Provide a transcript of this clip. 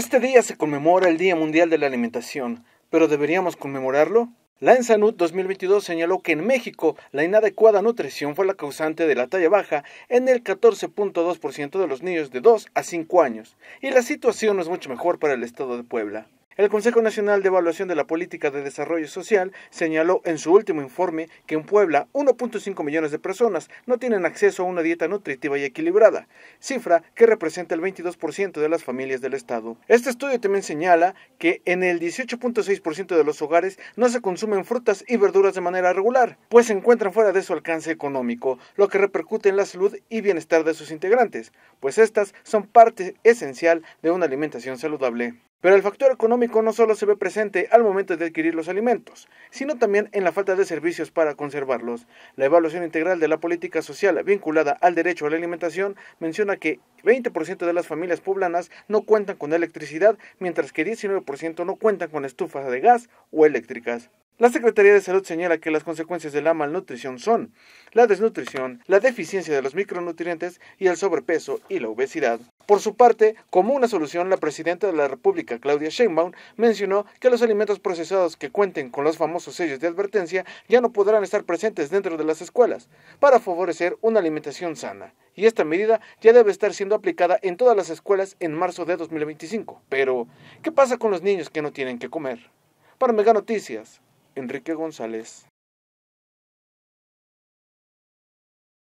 Este día se conmemora el Día Mundial de la Alimentación, pero ¿deberíamos conmemorarlo? La ENSANUD 2022 señaló que en México la inadecuada nutrición fue la causante de la talla baja en el 14.2% de los niños de 2 a 5 años, y la situación no es mucho mejor para el estado de Puebla. El Consejo Nacional de Evaluación de la Política de Desarrollo Social señaló en su último informe que en Puebla 1.5 millones de personas no tienen acceso a una dieta nutritiva y equilibrada, cifra que representa el 22% de las familias del Estado. Este estudio también señala que en el 18.6% de los hogares no se consumen frutas y verduras de manera regular, pues se encuentran fuera de su alcance económico, lo que repercute en la salud y bienestar de sus integrantes, pues estas son parte esencial de una alimentación saludable. Pero el factor económico no solo se ve presente al momento de adquirir los alimentos, sino también en la falta de servicios para conservarlos. La evaluación integral de la política social vinculada al derecho a la alimentación menciona que 20% de las familias poblanas no cuentan con electricidad, mientras que 19% no cuentan con estufas de gas o eléctricas. La Secretaría de Salud señala que las consecuencias de la malnutrición son la desnutrición, la deficiencia de los micronutrientes y el sobrepeso y la obesidad. Por su parte, como una solución, la presidenta de la República, Claudia Sheinbaum, mencionó que los alimentos procesados que cuenten con los famosos sellos de advertencia ya no podrán estar presentes dentro de las escuelas para favorecer una alimentación sana. Y esta medida ya debe estar siendo aplicada en todas las escuelas en marzo de 2025. Pero, ¿qué pasa con los niños que no tienen que comer? Para Mega Noticias, Enrique González